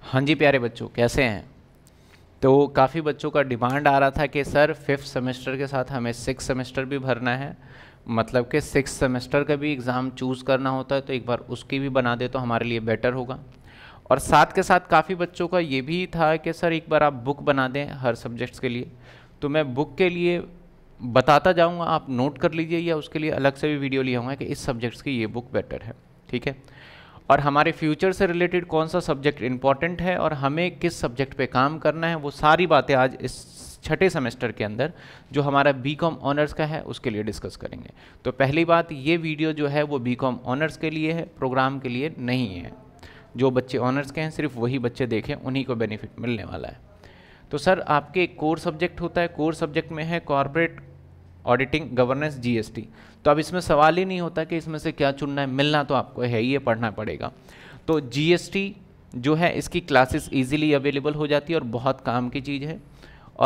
हाँ जी प्यारे बच्चों कैसे हैं तो काफ़ी बच्चों का डिमांड आ रहा था कि सर फिफ्थ सेमेस्टर के साथ हमें सिक्स सेमेस्टर भी भरना है मतलब कि सिक्स सेमेस्टर का भी एग्ज़ाम चूज़ करना होता है तो एक बार उसकी भी बना दे तो हमारे लिए बेटर होगा और साथ के साथ काफ़ी बच्चों का ये भी था कि सर एक बार आप बुक बना दें हर सब्जेक्ट्स के लिए तो मैं बुक के लिए बताता जाऊँगा आप नोट कर लीजिए या उसके लिए अलग से भी वीडियो लिया होगा कि इस सब्जेक्ट्स की ये बुक बेटर है ठीक है और हमारे फ्यूचर से रिलेटेड कौन सा सब्जेक्ट इम्पॉर्टेंट है और हमें किस सब्जेक्ट पे काम करना है वो सारी बातें आज इस छठे सेमेस्टर के अंदर जो हमारा बी कॉम ऑनर्स का है उसके लिए डिस्कस करेंगे तो पहली बात ये वीडियो जो है वो बी कॉम ऑनर्स के लिए है प्रोग्राम के लिए नहीं है जो बच्चे ऑनर्स के हैं सिर्फ वही बच्चे देखें उन्हीं को बेनिफिट मिलने वाला है तो सर आपके कोर सब्जेक्ट होता है कोर सब्जेक्ट में है कॉरपोरेट ऑडिटिंग गवर्नेंस जीएसटी तो अब इसमें सवाल ही नहीं होता कि इसमें से क्या चुनना है मिलना तो आपको है ही है पढ़ना पड़ेगा तो जीएसटी जो है इसकी क्लासेस इजीली अवेलेबल हो जाती है और बहुत काम की चीज़ है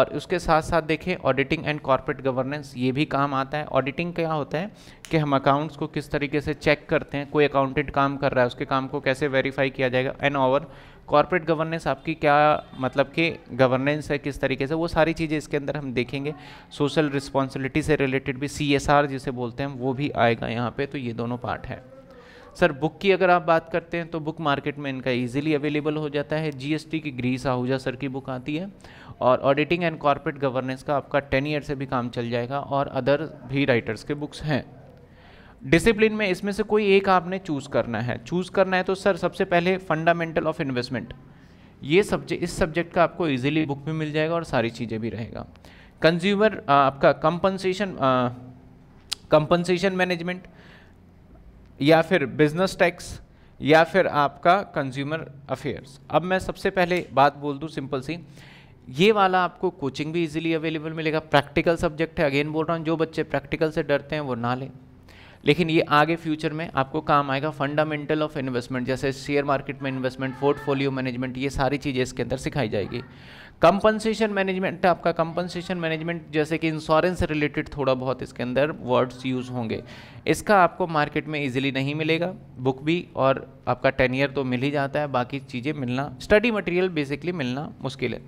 और उसके साथ साथ देखें ऑडिटिंग एंड कॉरपोरेट गवर्नेंस ये भी काम आता है ऑडिटिंग क्या होता है कि हम अकाउंट्स को किस तरीके से चेक करते हैं कोई अकाउंटेंट काम कर रहा है उसके काम को कैसे वेरीफाई किया जाएगा एंड ओवर कॉरपोरेट गवर्नेंस आपकी क्या मतलब कि गवर्नेंस है किस तरीके से वो सारी चीज़ें इसके अंदर हम देखेंगे सोशल रिस्पॉन्सिबिलिटी से रिलेटेड भी सी जिसे बोलते हैं वो भी आएगा यहाँ पर तो ये दोनों पार्ट है सर बुक की अगर आप बात करते हैं तो बुक मार्केट में इनका इजीली अवेलेबल हो जाता है जीएसटी की ग्रीस आहूजा सर की बुक आती है और ऑडिटिंग एंड कॉरपोरेट गवर्नेंस का आपका टेन ईयर से भी काम चल जाएगा और अदर भी राइटर्स के बुक्स हैं डिसिप्लिन में इसमें से कोई एक आपने चूज़ करना है चूज़ करना है तो सर सबसे पहले फंडामेंटल ऑफ इन्वेस्टमेंट ये सब्जेक्ट इस सब्जेक्ट का आपको इजीली बुक में मिल जाएगा और सारी चीज़ें भी रहेगा कंज्यूमर आपका कंपनसेशन कंपनसेशन मैनेजमेंट या फिर बिजनेस टैक्स या फिर आपका कंज्यूमर अफेयर्स अब मैं सबसे पहले बात बोल दूँ सिंपल सी ये वाला आपको कोचिंग भी इजीली अवेलेबल मिलेगा प्रैक्टिकल सब्जेक्ट है अगेन बोल रहा हूँ जो बच्चे प्रैक्टिकल से डरते हैं वो ना लें लेकिन ये आगे फ्यूचर में आपको काम आएगा फंडामेंटल ऑफ इन्वेस्टमेंट जैसे शेयर मार्केट में इन्वेस्टमेंट पोर्टफोलियो मैनेजमेंट ये सारी चीज़ें इसके अंदर सिखाई जाएगी कंपनसेशन मैनेजमेंट आपका कंपनसेशन मैनेजमेंट जैसे कि इंश्योरेंस से रिलेटेड थोड़ा बहुत इसके अंदर वर्ड्स यूज़ होंगे इसका आपको मार्केट में इजीली नहीं मिलेगा बुक भी और आपका टेन ईयर तो मिल ही जाता है बाकी चीज़ें मिलना स्टडी मटेरियल बेसिकली मिलना मुश्किल है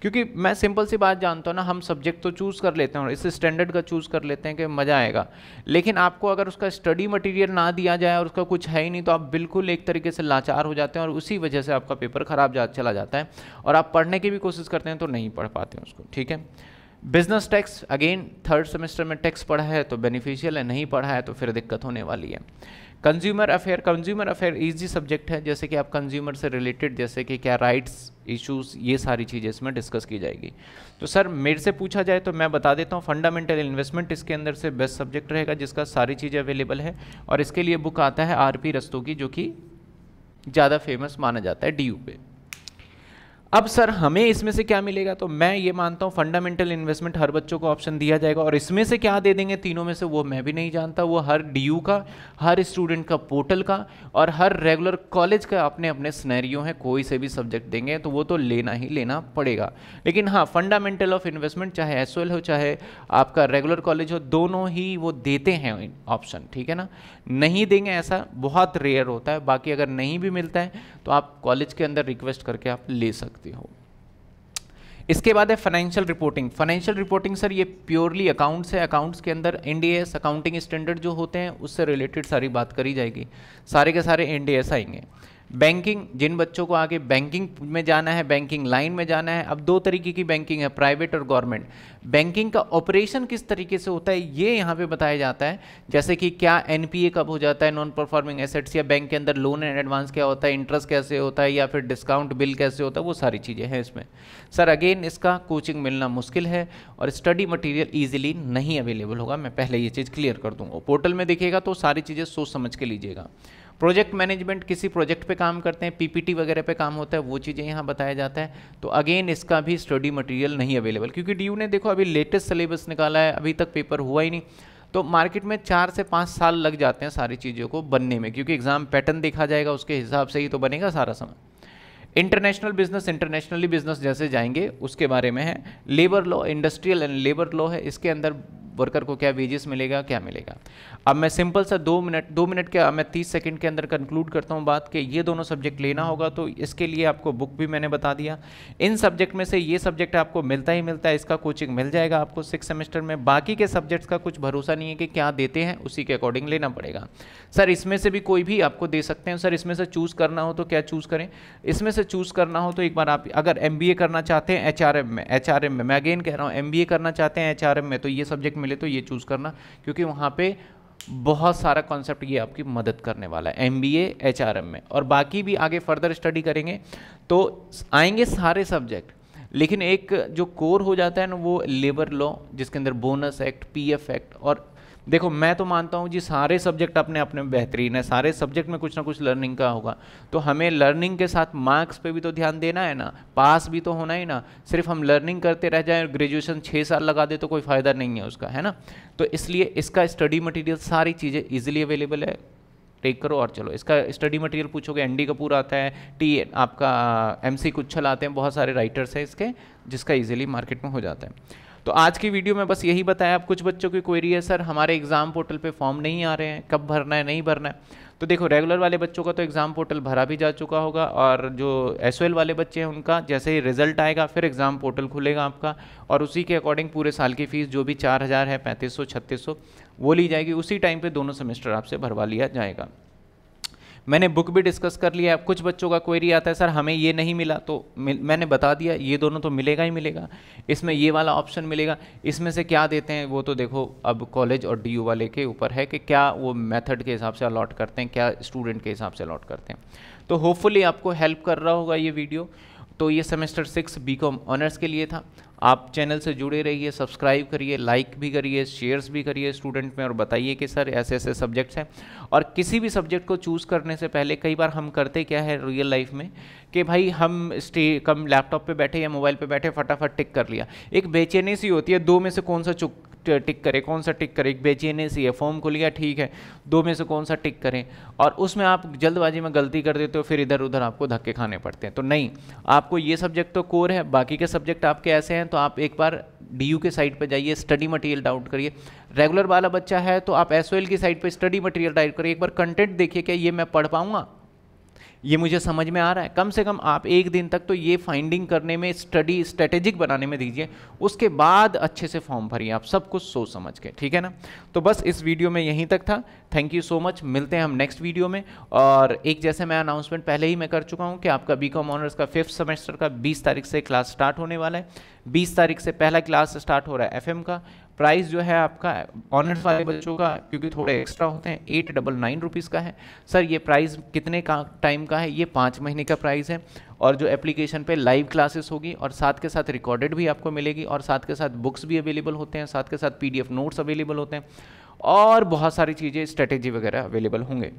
क्योंकि मैं सिंपल सी बात जानता हूँ ना हम सब्जेक्ट तो चूज़ कर लेते हैं और इस स्टैंडर्ड का चूज़ कर लेते हैं कि मज़ा आएगा लेकिन आपको अगर उसका स्टडी मटेरियल ना दिया जाए और उसका कुछ है ही नहीं तो आप बिल्कुल एक तरीके से लाचार हो जाते हैं और उसी वजह से आपका पेपर ख़राब जा चला जाता है और आप पढ़ने की भी कोशिश करते हैं तो नहीं पढ़ पाते हैं उसको ठीक है business tax again third semester में टैक्स पढ़ा है तो बेनिफिशियल है नहीं पढ़ा है तो फिर दिक्कत होने वाली है consumer affair consumer affair easy subject है जैसे कि आप कंज्यूमर से रिलेटेड जैसे कि क्या राइट्स इश्यूज ये सारी चीज़ें इसमें डिस्कस की जाएगी तो सर मेरे से पूछा जाए तो मैं बता देता हूँ फंडामेंटल इन्वेस्टमेंट इसके अंदर से बेस्ट सब्जेक्ट रहेगा जिसका सारी चीज़ें अवेलेबल है और इसके लिए बुक आता है आर पी की जो कि ज़्यादा फेमस माना जाता है डी पे अब सर हमें इसमें से क्या मिलेगा तो मैं ये मानता हूँ फंडामेंटल इन्वेस्टमेंट हर बच्चों को ऑप्शन दिया जाएगा और इसमें से क्या दे देंगे तीनों में से वो मैं भी नहीं जानता वो हर डी का हर स्टूडेंट का पोर्टल का और हर रेगुलर कॉलेज का अपने अपने स्नैरियो हैं कोई से भी सब्जेक्ट देंगे तो वो तो लेना ही लेना पड़ेगा लेकिन हाँ फंडामेंटल ऑफ इन्वेस्टमेंट चाहे एस हो चाहे आपका रेगुलर कॉलेज हो दोनों ही वो देते हैं ऑप्शन ठीक है ना नहीं देंगे ऐसा बहुत रेयर होता है बाकी अगर नहीं भी मिलता है तो आप कॉलेज के अंदर रिक्वेस्ट करके आप ले सकते सकती हो इसके बाद है financial reporting financial reporting sir ये प्योरली अकाउंट्स है अकाउंट्स के अंदर एन अकाउंटिंग स्टैंडर्ड जो होते हैं उससे रिलेटेड सारी बात करी जाएगी सारे के सारे एन आएंगे बैंकिंग जिन बच्चों को आगे बैंकिंग में जाना है बैंकिंग लाइन में जाना है अब दो तरीके की बैंकिंग है प्राइवेट और गवर्नमेंट बैंकिंग का ऑपरेशन किस तरीके से होता है ये यहाँ पे बताया जाता है जैसे कि क्या एनपीए कब हो जाता है नॉन परफॉर्मिंग एसेट्स या बैंक के अंदर लोन एंड एडवांस क्या होता है इंटरेस्ट कैसे होता है या फिर डिस्काउंट बिल कैसे होता है वो सारी चीज़ें हैं इसमें सर अगेन इसका कोचिंग मिलना मुश्किल है और स्टडी मटीरियल ईजिली नहीं अवेलेबल होगा मैं पहले ये चीज़ क्लियर कर दूँगा पोर्टल में देखिएगा तो सारी चीज़ें सोच समझ के लीजिएगा प्रोजेक्ट मैनेजमेंट किसी प्रोजेक्ट पे काम करते हैं पीपीटी वगैरह पे काम होता है वो चीज़ें यहाँ बताया जाता है तो अगेन इसका भी स्टडी मटेरियल नहीं अवेलेबल क्योंकि डी ने देखो अभी लेटेस्ट सिलेबस निकाला है अभी तक पेपर हुआ ही नहीं तो मार्केट में चार से पाँच साल लग जाते हैं सारी चीज़ों को बनने में क्योंकि एग्ज़ाम पैटर्न देखा जाएगा उसके हिसाब से ही तो बनेगा सारा समय इंटरनेशनल बिजनेस इंटरनेशनली बिजनेस जैसे जाएंगे उसके बारे में है labour law industrial and labour law है इसके अंदर वर्कर को क्या वेजेस मिलेगा क्या मिलेगा अब मैं सिंपल सा दो मिनट दो मिनट क्या मैं तीस सेकंड के अंदर कंक्लूड करता हूँ बात कि ये दोनों सब्जेक्ट लेना होगा तो इसके लिए आपको बुक भी मैंने बता दिया इन सब्जेक्ट में से ये सब्जेक्ट आपको मिलता ही मिलता है इसका कोचिंग मिल जाएगा आपको सिक्स सेमेस्टर में बाकी के सब्जेक्ट्स का कुछ भरोसा नहीं है कि क्या देते हैं उसी के अकॉर्डिंग लेना पड़ेगा सर इसमें से भी कोई भी आपको दे सकते हैं सर इसमें से चूज़ करना हो तो क्या चूज़ करें इसमें से चूज़ करना हो तो एक बार आप अगर एम करना चाहते हैं एच में एच में मैं अगेन कह रहा हूँ एम करना चाहते हैं एच में तो ये सब्जेक्ट मिले तो ये चूज़ करना क्योंकि वहाँ पे बहुत सारा कॉन्सेप्ट ये आपकी मदद करने वाला है एम बी में और बाकी भी आगे फर्दर स्टडी करेंगे तो आएंगे सारे सब्जेक्ट लेकिन एक जो कोर हो जाता है ना वो लेबर लॉ जिसके अंदर बोनस एक्ट पीएफ एक्ट और देखो मैं तो मानता हूँ जी सारे सब्जेक्ट अपने अपने में बेहतरीन है सारे सब्जेक्ट में कुछ ना कुछ लर्निंग का होगा तो हमें लर्निंग के साथ मार्क्स पे भी तो ध्यान देना है ना पास भी तो होना ही ना सिर्फ हम लर्निंग करते रह जाएँ ग्रेजुएशन छः साल लगा दे तो कोई फ़ायदा नहीं है उसका है ना तो इसलिए इसका स्टडी मटीरियल सारी चीज़ें ईजिली अवेलेबल है टेक करो और चलो इसका स्टडी मटेरियल पूछोगे एनडी कपूर आता है टी आपका एमसी कुच्छल आते हैं बहुत सारे राइटर्स हैं इसके जिसका इजीली मार्केट में हो जाता है तो आज की वीडियो में बस यही बताया आप कुछ बच्चों की क्वेरी है सर हमारे एग्ज़ाम पोर्टल पे फॉर्म नहीं आ रहे हैं कब भरना है नहीं भरना है तो देखो रेगुलर वाले बच्चों का तो एग्ज़ाम पोर्टल भरा भी जा चुका होगा और जो एस वाले बच्चे हैं उनका जैसे ही रिजल्ट आएगा फिर एग्ज़ाम पोर्टल खुलेगा आपका और उसी के अकॉर्डिंग पूरे साल की फ़ीस जो भी चार हज़ार है पैंतीस सौ वो ली जाएगी उसी टाइम पर दोनों सेमेस्टर आपसे भरवा लिया जाएगा मैंने बुक भी डिस्कस कर लिया है कुछ बच्चों का क्वेरी आता है सर हमें ये नहीं मिला तो मैंने बता दिया ये दोनों तो मिलेगा ही मिलेगा इसमें ये वाला ऑप्शन मिलेगा इसमें से क्या देते हैं वो तो देखो अब कॉलेज और डी वाले के ऊपर है कि क्या वो मैथड के हिसाब से अलॉट करते हैं क्या स्टूडेंट के हिसाब से अलॉट करते हैं तो होपफुली आपको हेल्प कर रहा होगा ये वीडियो तो ये semester six B com honours के लिए था आप चैनल से जुड़े रहिए सब्सक्राइब करिए लाइक भी करिए शेयर्स भी करिए स्टूडेंट में और बताइए कि सर ऐसे ऐसे सब्जेक्ट्स हैं और किसी भी सब्जेक्ट को चूज़ करने से पहले कई बार हम करते क्या है रियल लाइफ में कि भाई हम स्टे कम लैपटॉप पे बैठे या मोबाइल पे बैठे फटाफट टिक कर लिया एक बेचैनी सी होती है दो में से कौन सा चुक टिक करें कौन सा टिक करें एक सी है फॉर्म खुल गया ठीक है दो में से कौन सा टिक करें और उसमें आप जल्दबाजी में गलती कर देते हो फिर इधर उधर आपको धक्के खाने पड़ते हैं तो नहीं आपको ये सब्जेक्ट तो कोर है बाकी के सब्जेक्ट आपके ऐसे हैं तो आप एक बार डी के साइड पर जाइए स्टडी मटेरियल डाउट करिए रेगुलर वाला बच्चा है तो आप एस की साइड पर स्टडी मटेरियल डाउट करिए एक बार कंटेंट देखिए क्या ये मैं पढ़ पाऊँगा ये मुझे समझ में आ रहा है कम से कम आप एक दिन तक तो ये फाइंडिंग करने में स्टडी स्ट्रेटेजिक बनाने में दीजिए उसके बाद अच्छे से फॉर्म भरिए आप सब कुछ सोच समझ के ठीक है ना तो बस इस वीडियो में यहीं तक था थैंक यू सो मच मिलते हैं हम नेक्स्ट वीडियो में और एक जैसे मैं अनाउंसमेंट पहले ही मैं कर चुका हूँ कि आपका बी कॉम ऑनर्स का फिफ्थ सेमेस्टर का बीस तारीख से क्लास स्टार्ट होने वाला है बीस तारीख से पहला क्लास स्टार्ट हो रहा है एफ का प्राइस जो है आपका ऑनर्स वाले बच्चों का क्योंकि थोड़े एक्स्ट्रा होते हैं एट डबल नाइन रुपीज़ का है सर ये प्राइस कितने का टाइम का है ये पाँच महीने का प्राइस है और जो एप्लीकेशन पे लाइव क्लासेस होगी और साथ के साथ रिकॉर्डेड भी आपको मिलेगी और साथ के साथ बुक्स भी अवेलेबल होते हैं साथ के साथ पी नोट्स अवेलेबल होते हैं और बहुत सारी चीज़ें स्ट्रेटेजी वगैरह अवेलेबल होंगे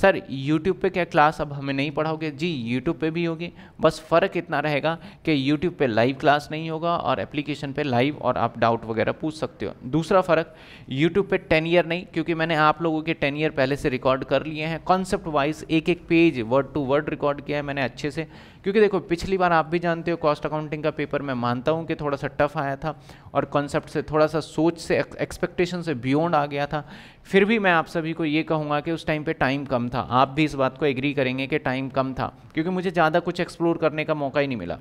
सर यूट्यूब पे क्या क्लास अब हमें नहीं पढ़ाओगे जी यूट्यूब पे भी होगी बस फ़र्क इतना रहेगा कि यूट्यूब पे लाइव क्लास नहीं होगा और एप्लीकेशन पे लाइव और आप डाउट वगैरह पूछ सकते हो दूसरा फ़र्क यूट्यूब पे टेन ईयर नहीं क्योंकि मैंने आप लोगों के टेन ईयर पहले से रिकॉर्ड कर लिए हैं कॉन्सेप्ट वाइज एक एक page word to word record किया है मैंने अच्छे से क्योंकि देखो पिछली बार आप भी जानते हो कॉस्ट अकाउंटिंग का पेपर मैं मानता हूँ कि थोड़ा सा टफ आया था और कॉन्सेप्ट से थोड़ा सा सोच से एक्सपेक्टेशन से बियॉन्ड आ गया था फिर भी मैं आप सभी को ये कहूँगा कि उस टाइम पे टाइम कम था आप भी इस बात को एग्री करेंगे कि टाइम कम था क्योंकि मुझे ज़्यादा कुछ एक्सप्लोर करने का मौका ही नहीं मिला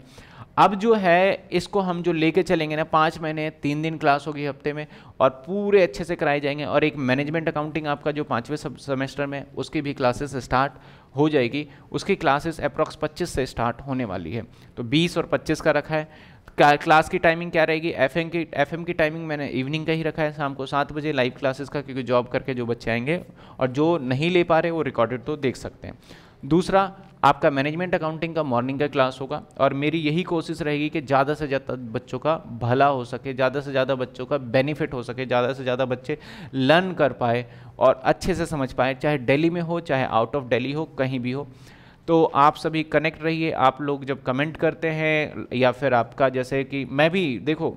अब जो है इसको हम जो लेके चलेंगे ना पाँच महीने तीन दिन क्लास होगी हफ्ते में और पूरे अच्छे से कराए जाएंगे और एक मैनेजमेंट अकाउंटिंग आपका जो पाँचवें सेमेस्टर में उसकी भी क्लासेस स्टार्ट हो जाएगी उसकी क्लासेस अप्रॉक्स 25 से स्टार्ट होने वाली है तो 20 और 25 का रखा है क्लास की टाइमिंग क्या रहेगी एफ एम की एफ की टाइमिंग मैंने इवनिंग का ही रखा है शाम को सात बजे लाइव क्लासेस का क्योंकि जॉब करके जो बच्चे आएंगे और जो नहीं ले पा रहे वो रिकॉर्डेड तो देख सकते हैं दूसरा आपका मैनेजमेंट अकाउंटिंग का मॉर्निंग का क्लास होगा और मेरी यही कोशिश रहेगी कि ज़्यादा से ज़्यादा बच्चों का भला हो सके ज़्यादा से ज़्यादा बच्चों का बेनिफिट हो सके ज़्यादा से ज़्यादा बच्चे लर्न कर पाए और अच्छे से समझ पाए चाहे दिल्ली में हो चाहे आउट ऑफ दिल्ली हो कहीं भी हो तो आप सभी कनेक्ट रहिए आप लोग जब कमेंट करते हैं या फिर आपका जैसे कि मैं भी देखो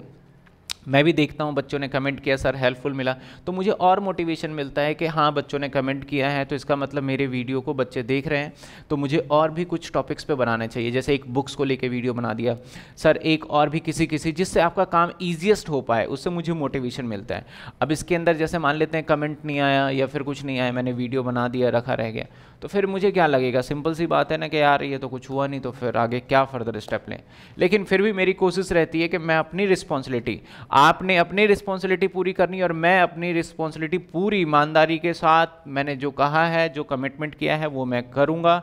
मैं भी देखता हूँ बच्चों ने कमेंट किया सर हेल्पफुल मिला तो मुझे और मोटिवेशन मिलता है कि हाँ बच्चों ने कमेंट किया है तो इसका मतलब मेरे वीडियो को बच्चे देख रहे हैं तो मुझे और भी कुछ टॉपिक्स पे बनाने चाहिए जैसे एक बुक्स को लेके वीडियो बना दिया सर एक और भी किसी किसी जिससे आपका काम ईजिएस्ट हो पाए उससे मुझे मोटिवेशन मिलता है अब इसके अंदर जैसे मान लेते हैं कमेंट नहीं आया या फिर कुछ नहीं आया मैंने वीडियो बना दिया रखा रह गया तो फिर मुझे क्या लगेगा सिंपल सी बात है ना कि यार ये तो कुछ हुआ नहीं तो फिर आगे क्या फर्दर स्टेप लें लेकिन फिर भी मेरी कोशिश रहती है कि मैं अपनी रिस्पॉन्सिबिलिटी आपने अपनी रिस्पॉन्सिबिलिटी पूरी करनी और मैं अपनी रिस्पॉन्सिबिलिटी पूरी ईमानदारी के साथ मैंने जो कहा है जो कमिटमेंट किया है वो मैं करूँगा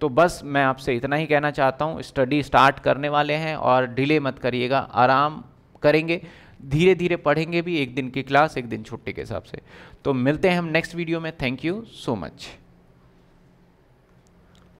तो बस मैं आपसे इतना ही कहना चाहता हूँ स्टडी स्टार्ट करने वाले हैं और डिले मत करिएगा आराम करेंगे धीरे धीरे पढ़ेंगे भी एक दिन की क्लास एक दिन छुट्टी के हिसाब से तो मिलते हैं हम नेक्स्ट वीडियो में थैंक यू सो मच